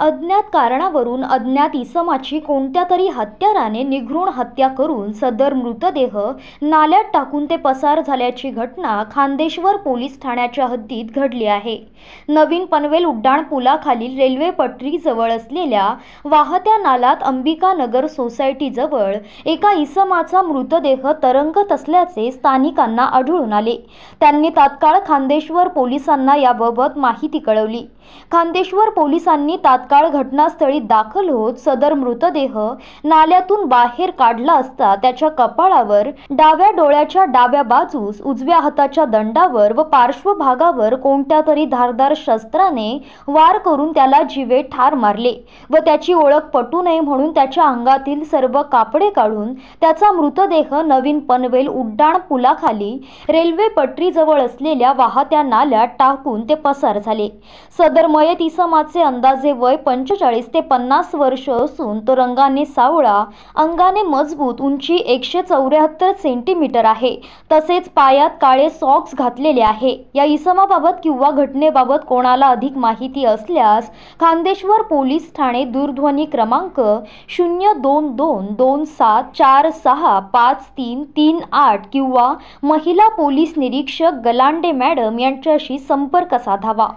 अज्ञात कारणावरून अज्ञात इसमाची कोणत्या तरी हत्याराने निघृण हत्या करून सदर मृतदेह नाल्यात टाकून ते पसार झाल्याची घटना खांदेश्वर पोलीस ठाण्याच्या हद्दीत घडली आहे नवीन पनवेल उड्डाण पुलाखालील रेल्वे पटरीजवळ असलेल्या वाहत्या नालात अंबिका नगर सोसायटीजवळ एका इसमाचा मृतदेह तरंगत असल्याचे स्थानिकांना आढळून आले त्यांनी तात्काळ खांदेश्वर पोलिसांना याबाबत माहिती कळवली खांदेश्वर पोलिसांनी तात्काळ तात्काळ घटनास्थळी दाखल होत सदर मृतदेह नाल्यातून बाहेर काढला असता त्याच्या कपाळावर डाव्या डोळ्याच्या डाव्या बाजूस उजव्या हाताच्या दंडावर व पार्श्वभागावर कोणत्या तरी धारदार शस्त्राने वार करून त्याला जिवे ठार मारले व त्याची ओळख पटू नये म्हणून त्याच्या अंगातील सर्व कापडे काढून त्याचा मृतदेह नवीन पनवेल उड्डाण पुलाखाली रेल्वे पटरीजवळ असलेल्या वाहत्या नाल्यात टाकून ते पसार झाले सदर मयत इसमाचे अंदाजे वय वय पंचेचाळीस ते पन्नास वर्ष असून तो रंगाने सावळा अंगाने मजबूत उंची एकशे चौऱ्याहत्तर सेंटीमीटर आहे तसेच पायात काळे सॉक्स घातलेले आहे या इसमाबाबत किंवा घटनेबाबत कोणाला अधिक माहिती असल्यास खांदेश्वर पोलीस ठाणे दूरध्वनी क्रमांक शून्य दोन दोन दोन सात चार सहा पाच तीन तीन आठ किंवा महिला पोलीस निरीक्षक गलांडे मॅडम यांच्याशी संपर्क साधावा